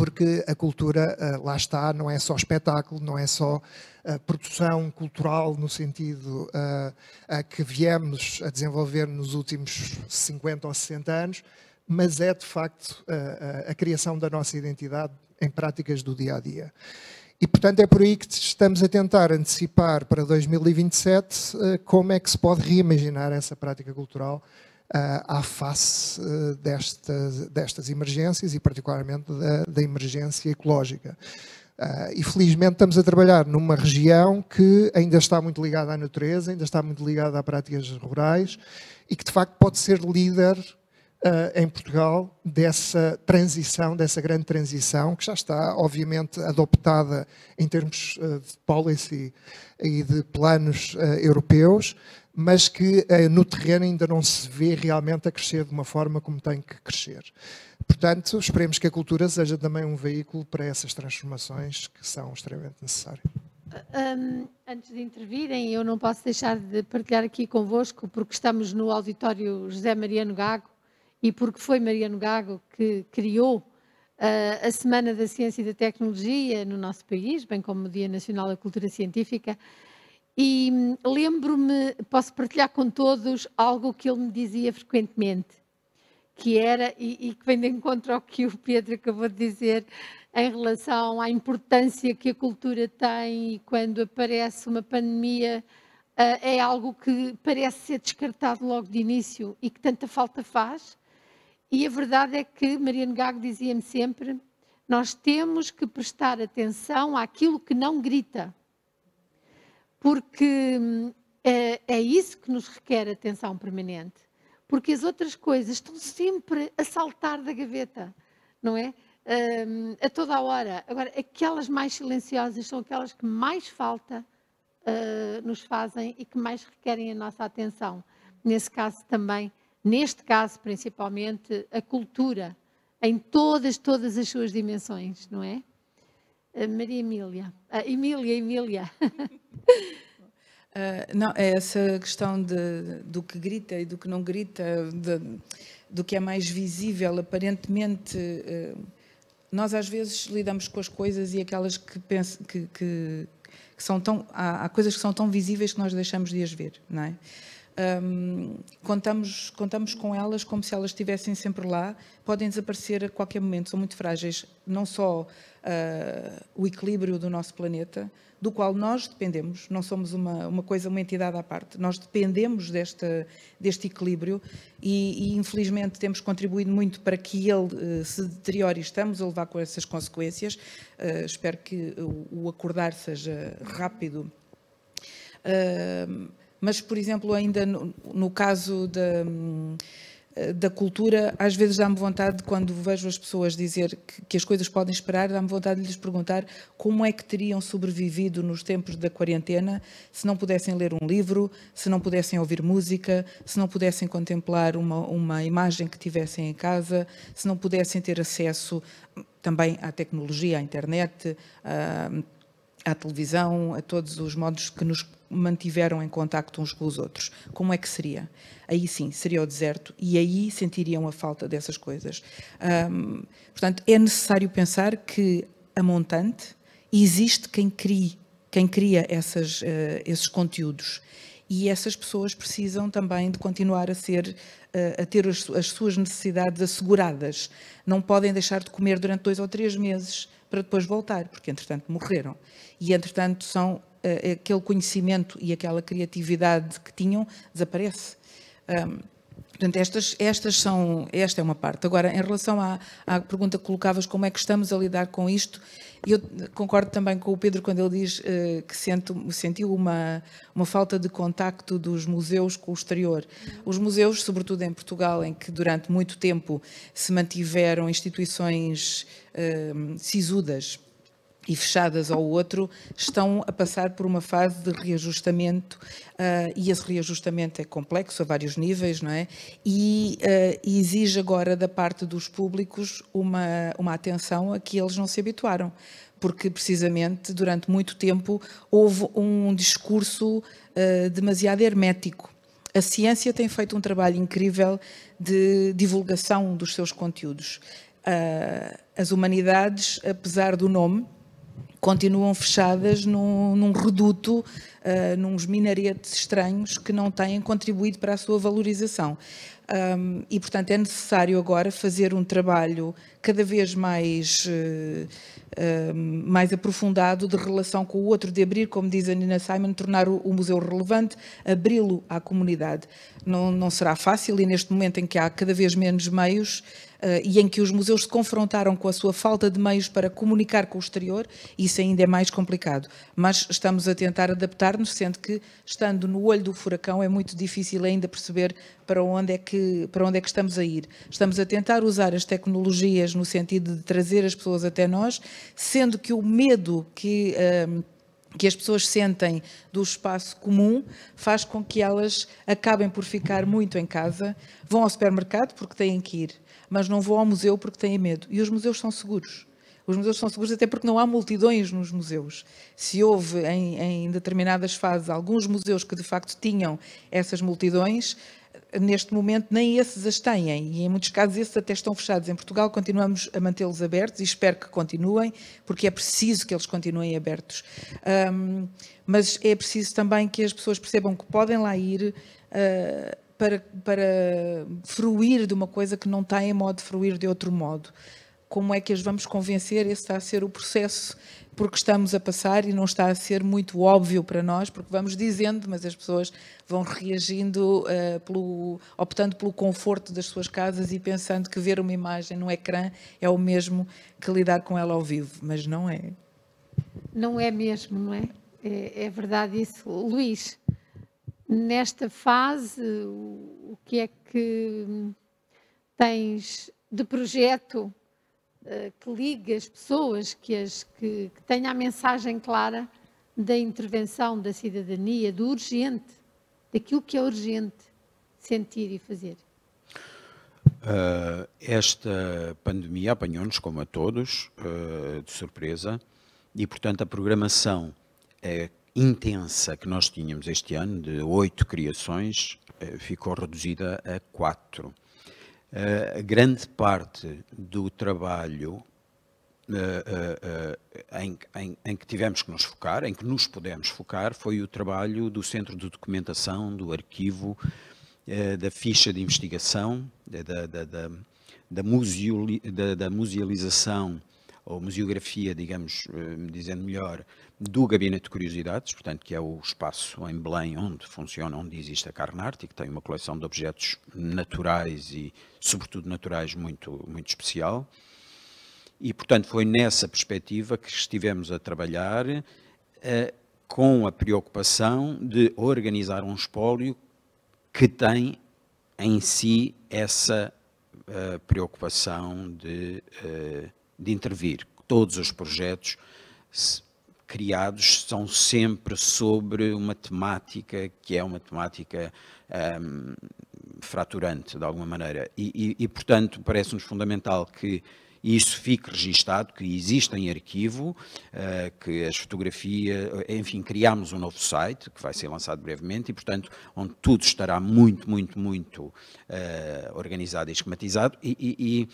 porque a cultura eh, lá está, não é só espetáculo, não é só eh, produção cultural no sentido eh, a que viemos a desenvolver nos últimos 50 ou 60 anos, mas é de facto a, a, a criação da nossa identidade em práticas do dia a dia. E, portanto, é por aí que estamos a tentar antecipar para 2027 como é que se pode reimaginar essa prática cultural à face eh, destas, destas emergências e, particularmente, da, da emergência ecológica. Uh, e felizmente estamos a trabalhar numa região que ainda está muito ligada à natureza, ainda está muito ligada a práticas rurais e que de facto pode ser líder uh, em Portugal dessa transição, dessa grande transição, que já está obviamente adoptada em termos uh, de policy e de planos europeus, mas que eh, no terreno ainda não se vê realmente a crescer de uma forma como tem que crescer. Portanto, esperemos que a cultura seja também um veículo para essas transformações que são extremamente necessárias. Um, ah, antes de intervirem, eu não posso deixar de partilhar aqui convosco, porque estamos no auditório José Mariano Gago e porque foi Mariano Gago que criou uh, a Semana da Ciência e da Tecnologia no nosso país, bem como o Dia Nacional da Cultura Científica. E hum, lembro-me, posso partilhar com todos algo que ele me dizia frequentemente, que era, e, e que vem de encontro ao que o Pedro acabou de dizer, em relação à importância que a cultura tem e quando aparece uma pandemia, ah, é algo que parece ser descartado logo de início e que tanta falta faz. E a verdade é que Mariano Gago dizia-me sempre: nós temos que prestar atenção àquilo que não grita porque hum, é, é isso que nos requer atenção permanente. Porque as outras coisas estão sempre a saltar da gaveta, não é? Um, a toda a hora. Agora, aquelas mais silenciosas são aquelas que mais falta uh, nos fazem e que mais requerem a nossa atenção. Nesse caso também, neste caso principalmente, a cultura em todas, todas as suas dimensões, não é? Maria Emília. Emília, Emília. Uh, [laughs] não, é essa questão de, do que grita e do que não grita, de, do que é mais visível, aparentemente. Uh, nós às vezes lidamos com as coisas e aquelas que, que, que são tão. Há, há, coisas que são tão visíveis que nós deixamos de as ver, não é? Um, contamos, contamos com elas como se elas estivessem sempre lá, podem desaparecer a qualquer momento, são muito frágeis, não só uh, o equilíbrio do nosso planeta, do qual nós dependemos, não somos uma, uma coisa, uma entidade à parte, nós dependemos desta, deste equilíbrio e, e, infelizmente temos contribuído muito para que ele uh, se deteriore e estamos a levar com essas consequências. Uh, espero que o, o acordar seja rápido. Uh, mas, por exemplo, ainda no, no caso da eh, da cultura, às vezes dá-me vontade, quando vejo as pessoas dizer que, que as coisas podem esperar, dá-me vontade de lhes perguntar como é que teriam sobrevivido nos tempos da quarentena se não pudessem ler um livro, se não pudessem ouvir música, se não pudessem contemplar uma, uma imagem que tivessem em casa, se não pudessem ter acesso também à tecnologia, à internet. A, à televisão, a todos os modos que nos mantiveram em contacto uns com os outros. Como é que seria? Aí sim, seria o deserto e aí sentiriam a falta dessas coisas. portanto, é necessário pensar que a montante existe quem crie, quem cria essas, uh, esses conteúdos e essas pessoas precisam também de continuar a ser eh, a ter as suas necessidades asseguradas. Não podem deixar de comer durante dois ou três meses, para depois voltar, porque entretanto morreram. E entretanto são eh, aquele conhecimento e aquela criatividade que tinham desaparece. Um, Portanto, estas, estas são, esta é uma parte. Agora, em relação à, à pergunta que colocavas, como é que estamos a lidar com isto, eu concordo também com o Pedro quando ele diz eh, que sentiu uma, uma falta de contacto dos museus com o exterior. Os museus, sobretudo em Portugal, em que durante muito tempo se mantiveram instituições eh, sisudas, e fechadas ao outro, estão a passar por uma fase de reajustamento uh, e esse reajustamento é complexo a vários níveis, não é? E uh, exige agora da parte dos públicos uma, uma atenção a que eles não se habituaram, porque precisamente durante muito tempo houve um discurso uh, demasiado hermético. A ciência tem feito um trabalho incrível de divulgação dos seus conteúdos. as humanidades, apesar do nome, continuam fechadas num, num reduto, uh, eh, nos minaretes estranhos que não têm contribuído para a sua valorização. Um, e, portanto, é necessário agora fazer um trabalho cada vez mais, uh, uh, mais aprofundado de relação com o outro, de abrir, como diz a Nina Simon, tornar o, o museu relevante, abri-lo à comunidade. Não, não será fácil e, neste momento em que há cada vez menos meios, eh, e em que os museus se confrontaram com a sua falta de meios para comunicar com o exterior, isso ainda é mais complicado. Mas estamos a tentar adaptar-nos, sendo que, estando no olho do furacão, é muito difícil ainda perceber para onde é que, para onde é que estamos a ir. Estamos a tentar usar as tecnologias no sentido de trazer as pessoas até nós, sendo que o medo que. Ehm, que as pessoas sentem do espaço comum faz com que elas acabem por ficar muito em casa, vão ao supermercado porque têm que ir, mas não vou ao museu porque tenho medo. E os museus são seguros. Os museus são seguros até porque não há multidões nos museus. Se houve em, em determinadas fases alguns museus que de facto tinham essas multidões, neste momento nem esses as têm e em muitos casos esses até estão fechados. Em Portugal continuamos a mantê-los abertos e espero que continuem, porque é preciso que eles continuem abertos. Um, mas é preciso também que as pessoas percebam que podem lá ir. Uh, para, para fruir de uma coisa que não tem modo de fruir de outro modo. Como é que as vamos convencer? Esse está a ser o processo porque estamos a passar e não está a ser muito óbvio para nós, porque vamos dizendo, mas as pessoas vão reagindo, uh, pelo, optando pelo conforto das suas casas e pensando que ver uma imagem no ecrã é o mesmo que lidar com ela ao vivo, mas não é. Não é mesmo, não é? É, é verdade isso. Luís, nesta fase, o que é que tens de projeto eh, que liga as pessoas, que, as, que, que tenha a mensagem clara da intervenção da cidadania, do urgente, daquilo que é urgente sentir e fazer? Uh, esta pandemia apanhou-nos, como a todos, uh, de surpresa, e, portanto, a programação é intensa que nós tínhamos este ano, de oito criações, eh, ficou reduzida a quatro. Eh, grande parte do trabalho eh, em, em, em, que tivemos que nos focar, em que nos pudemos focar, foi o trabalho do Centro de Documentação, do Arquivo, da ficha de investigação, da, da, da, da musealização ou museografia, digamos, eh, dizendo melhor, do Gabinete de Curiosidades, portanto, que é o espaço em Belém onde funciona, onde existe a Carnarte, que tem uma coleção de objetos naturais e, sobretudo, naturais muito, muito especial. E, portanto, foi nessa perspectiva que estivemos a trabalhar eh, com a preocupação de organizar um espólio que tem em si essa eh, preocupação de. Eh, de intervir. Todos os projetos criados são sempre sobre uma temática que é uma temática um, fraturante, de alguma maneira. E, e, e portanto, parece-nos fundamental que isso fique registado, que exista em arquivo, eh, que as fotografias, enfim, criámos um novo site que vai ser lançado brevemente e, portanto, onde tudo estará muito, muito, muito uh, organizado e esquematizado e, e, e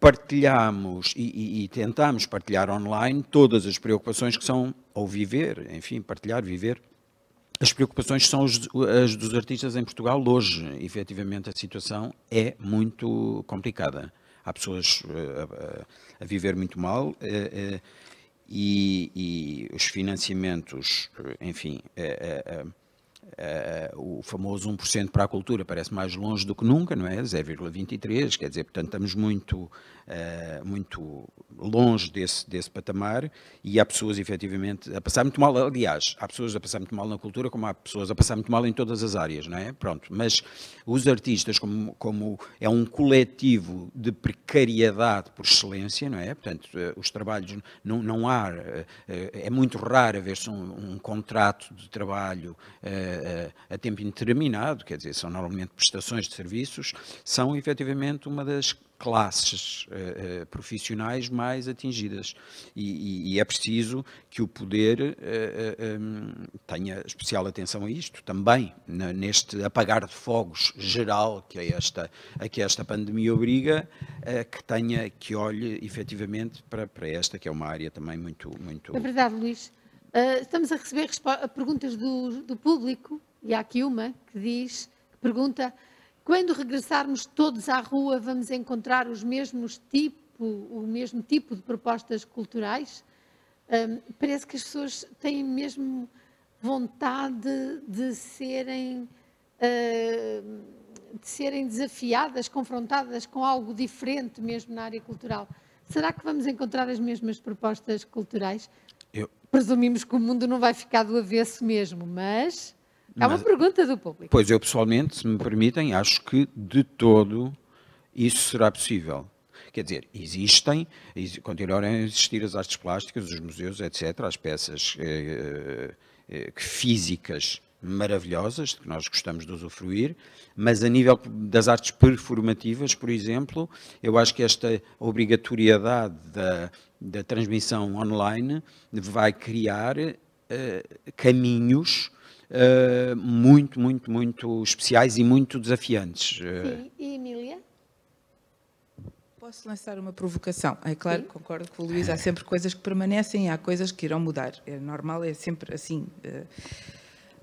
partilhamos e, e, e tentamos partilhar online todas as preocupações que são, ou viver, enfim, partilhar, viver, as preocupações são as dos artistas em Portugal hoje. Efetivamente, a situação é muito complicada. Há pessoas eh, a, a viver muito mal eh, eh, e, e os financiamentos, enfim, a, a, Uh, o famoso 1% para a cultura parece mais longe do que nunca, não é? 0,23, quer dizer, portanto, estamos muito eh, muito longe desse, desse patamar e há pessoas efetivamente a passar muito mal, aliás, há pessoas a passar muito mal na cultura como há pessoas a passar muito mal em todas as áreas, não é? Pronto, mas os artistas como, como é um coletivo de precariedade por excelência, não é? Portanto, eh, os trabalhos não, não há, eh, é muito raro haver-se um, um, contrato de trabalho a, a tempo indeterminado, quer dizer, são normalmente prestações de serviços, são efetivamente uma das classes eh, eh, profissionais mais atingidas. E, e, e, é preciso que o poder eh, ehm, tenha especial atenção a isto também, na, neste apagar de fogos geral que é esta, a que esta pandemia obriga, que tenha, que olhe efetivamente para, para esta, que é uma área também muito. muito... É verdade, Luís. estamos a receber perguntas do, do público, e há aqui uma que diz, que pergunta quando regressarmos todos à rua, vamos encontrar os mesmos tipo, o mesmo tipo de propostas culturais? Um, parece que as pessoas têm mesmo vontade de serem, uh, de serem desafiadas, confrontadas com algo diferente mesmo na área cultural. Será que vamos encontrar as mesmas propostas culturais? Eu... Presumimos que o mundo não vai ficar do avesso mesmo, mas é uma mas, pergunta do público. Pois eu pessoalmente, se me permitem, acho que de todo isso será possível. Quer dizer, existem, continuarão a existir as artes plásticas, os museus, etc., as peças eh, eh, eh físicas maravilhosas, que nós gostamos de usufruir, mas a nível das artes performativas, por exemplo, eu acho que esta obrigatoriedade da, da transmissão online vai criar eh, caminhos eh, muito, muito, muito especiais e muito desafiantes. Sim, eh, e Emília? Posso lançar uma provocação? É claro concordo com o Luís, há sempre coisas que permanecem e há coisas que irão mudar. É normal, é sempre assim. Eh.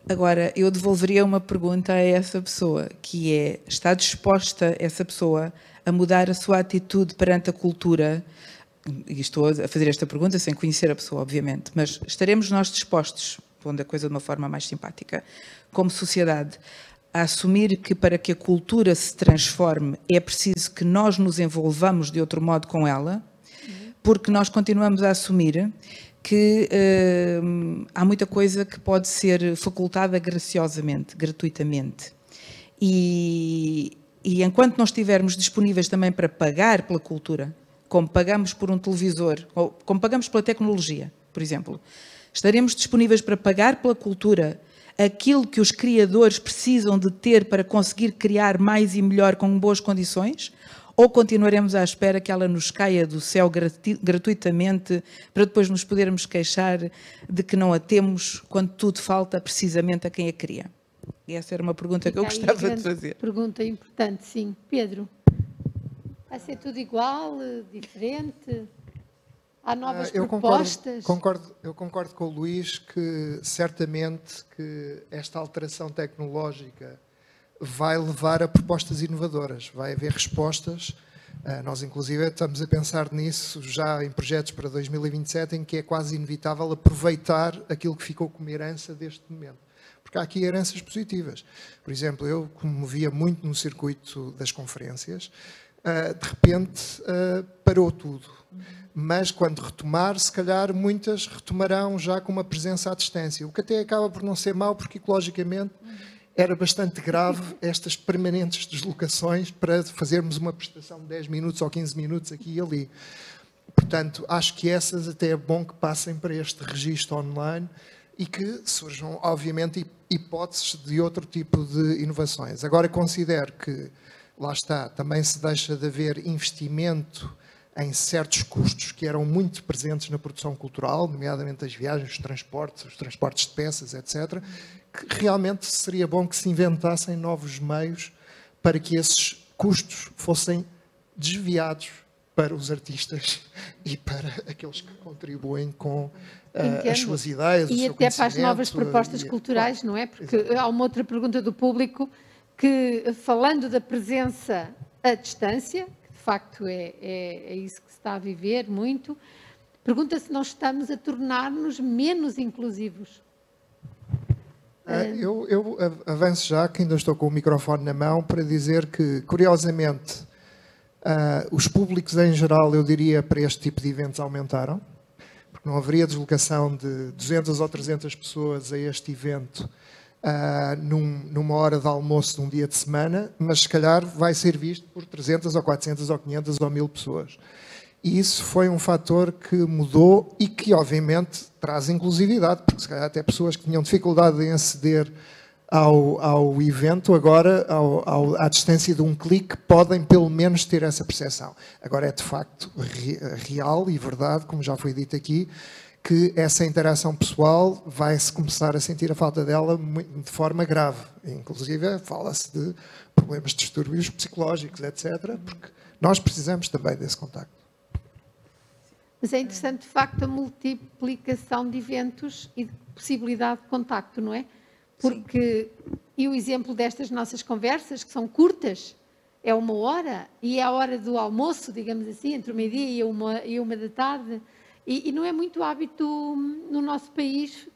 Agora, eu devolveria uma pergunta a essa pessoa, que é, está disposta essa pessoa a mudar a sua atitude perante a cultura? E estou a fazer esta pergunta sem conhecer a pessoa, obviamente, mas estaremos nós dispostos pondo a coisa de uma forma mais simpática, como sociedade, a assumir que para que a cultura se transforme é preciso que nós nos envolvamos de outro modo com ela, porque nós continuamos a assumir que uh, há muita coisa que pode ser facultada graciosamente, gratuitamente. E, e enquanto nós estivermos disponíveis também para pagar pela cultura, como pagamos por um televisor, ou como pagamos pela tecnologia, por exemplo, Estaremos disponíveis para pagar pela cultura aquilo que os criadores precisam de ter para conseguir criar mais e melhor com boas condições? Ou continuaremos à espera que ela nos caia do céu gratuitamente para depois nos podermos queixar de que não a temos quando tudo falta precisamente a quem a cria? E essa era uma pergunta que eu gostava de fazer. Pergunta importante, sim. Pedro, vai ser tudo igual, diferente? Há novas ah, eu propostas? Concordo, concordo, eu concordo com o Luís que certamente que esta alteração tecnológica vai levar a propostas inovadoras, vai haver respostas. Ah, nós, inclusive, estamos a pensar nisso já em projetos para 2027, em que é quase inevitável aproveitar aquilo que ficou como herança deste momento. Porque há aqui heranças positivas. Por exemplo, eu, como muito no circuito das conferências, ah, de repente ah, parou tudo. Mas quando retomar, se calhar muitas retomarão já com uma presença à distância, o que até acaba por não ser mau, porque ecologicamente era bastante grave estas permanentes deslocações para fazermos uma prestação de 10 minutos ou 15 minutos aqui e ali. Portanto, acho que essas até é bom que passem para este registro online e que surjam, obviamente, hipóteses de outro tipo de inovações. Agora, considero que lá está, também se deixa de haver investimento em certos custos que eram muito presentes na produção cultural, nomeadamente as viagens, os transportes, os transportes de peças, etc., que realmente seria bom que se inventassem novos meios para que esses custos fossem desviados para os artistas [laughs] e para aqueles que contribuem com uh, as suas ideias. E até para as novas propostas e... culturais, não é? Porque há uma outra pergunta do público que, falando da presença à distância, que de facto é, é, é isso que se está a viver muito, pergunta se nós estamos a tornar-nos menos inclusivos. Ah, eu, eu, avanço já, que ainda estou com o microfone na mão, para dizer que, curiosamente, ah, os públicos em geral, eu diria, para este tipo de eventos aumentaram, porque não haveria deslocação de 200 ou 300 pessoas a este evento uh, num, numa hora de almoço de um dia de semana, mas se calhar vai ser visto por 300 ou 400 ou 500 ou 1000 pessoas. E isso foi um fator que mudou e que, obviamente, traz inclusividade, porque se calhar até pessoas que tinham dificuldade em aceder ao, ao evento, agora, ao, ao, à distância de um clique, podem pelo menos ter essa percepção. Agora é de facto re, real e verdade, como já foi dito aqui, que essa interação pessoal vai-se começar a sentir a falta dela de forma grave. Inclusive, fala-se de problemas de distúrbios psicológicos, etc., porque nós precisamos também desse contacto. Mas é interessante, de facto, a multiplicação de eventos e de possibilidade de contacto, não é? Porque, Sim. e o exemplo destas nossas conversas, que são curtas, é uma hora, e é a hora do almoço, digamos assim, entre o meio-dia e uma, e uma da tarde, e, e, não é muito hábito hum, no nosso país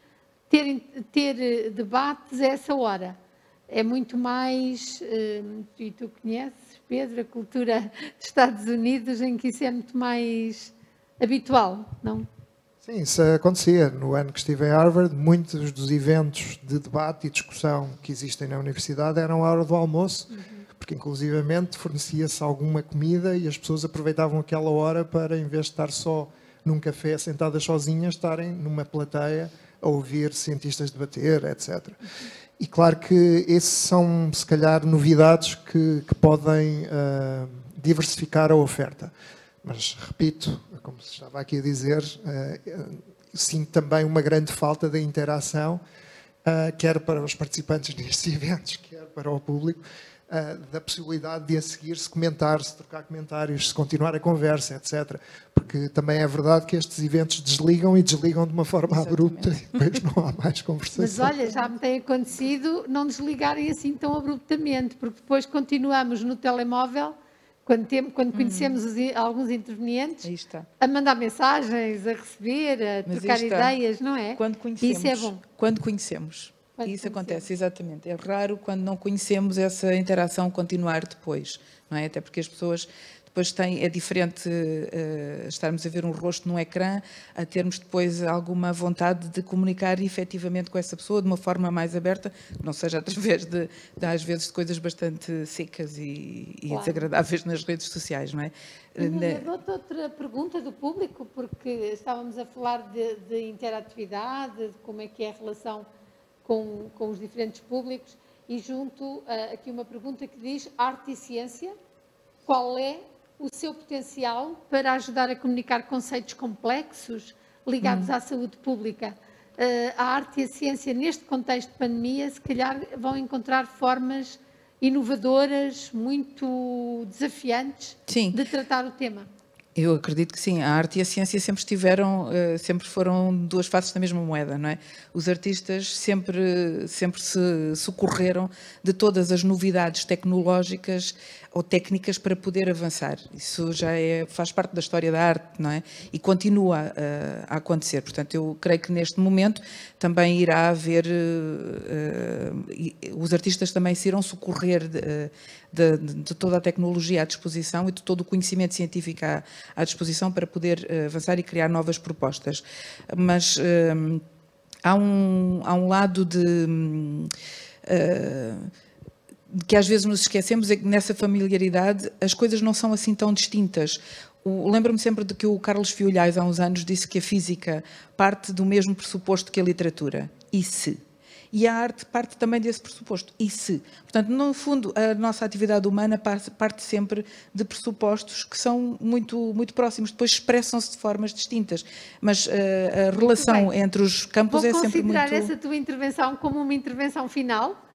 ter, ter eh, debates a essa hora. É muito mais, hum, e tu conheces, Pedro, a cultura dos Estados Unidos, em que isso é muito mais habitual, não? Sim, isso acontecia. No ano que estive em Harvard, muitos dos eventos de debate e discussão que existem na universidade eram à hora do almoço, uhum. porque inclusivamente fornecia-se alguma comida e as pessoas aproveitavam aquela hora para, em vez de estar só num café, sentadas sozinhas, estarem numa plateia a ouvir cientistas debater, etc. E claro que esses são, se calhar, novidades que, que podem uh, diversificar a oferta. Mas, repito, como se estava aqui a dizer, uh, sinto também uma grande falta de interação, uh, quer para os participantes [laughs] destes eventos, quer para o público, uh, da possibilidade de a seguir se comentar, se trocar comentários, se continuar a conversa, etc. Porque também é verdade que estes eventos desligam e desligam de uma forma Exatamente. abrupta e depois não há mais conversação. Mas olha, já me tem acontecido não desligarem assim tão abruptamente, porque depois continuamos no telemóvel quando, temos, quando conhecemos hum. os, alguns intervenientes, a mandar mensagens, a receber, a Mas trocar ideias, não é? Quando conhecemos. Isso é bom. Quando conhecemos. Isso acontece, exatamente. É raro quando não conhecemos essa interação continuar depois, não é? Até porque as pessoas depois têm, é diferente uh, estarmos a ver um rosto num ecrã, a termos depois alguma vontade de comunicar efetivamente com essa pessoa de uma forma mais aberta, não seja através de, de às vezes, de coisas bastante secas e, e claro. desagradáveis nas redes sociais, não é? Levanta eh, outra pergunta do público, porque estávamos a falar de, de interatividade, de como é que é a relação com, com os diferentes públicos e junto uh, aqui uma pergunta que diz arte e ciência, qual é o seu potencial para ajudar a comunicar conceitos complexos ligados hum. à saúde pública? Uh, a arte e a ciência, neste contexto de pandemia, se calhar vão encontrar formas inovadoras, muito desafiantes Sim. de tratar o tema. Eu acredito que sim. A arte e a ciência sempre estiveram, eh, sempre foram duas faces da mesma moeda, não é? Os artistas sempre, sempre se socorreram de todas as novidades tecnológicas ou técnicas para poder avançar. Isso já é, faz parte da história da arte, não é? E continua a, eh, a acontecer. Portanto, eu creio que neste momento também irá haver. Uh, uh, os artistas também se irão socorrer de, de, de, toda a tecnologia à disposição e de todo o conhecimento científico à, à disposição para poder avançar e criar novas propostas. Mas. Uh, há um, há um lado de. Uh, que às vezes nos esquecemos é que nessa familiaridade as coisas não são assim tão distintas. Lembro-me sempre de que o Carlos Fiolhais, há uns anos, disse que a física parte do mesmo pressuposto que a literatura. E se? E a arte parte também desse pressuposto. E se? Portanto, no fundo, a nossa atividade humana parte sempre de pressupostos que são muito, muito próximos, depois expressam-se de formas distintas. Mas uh, a relação entre os campos Vou é sempre muito. Vou considerar essa tua intervenção como uma intervenção final?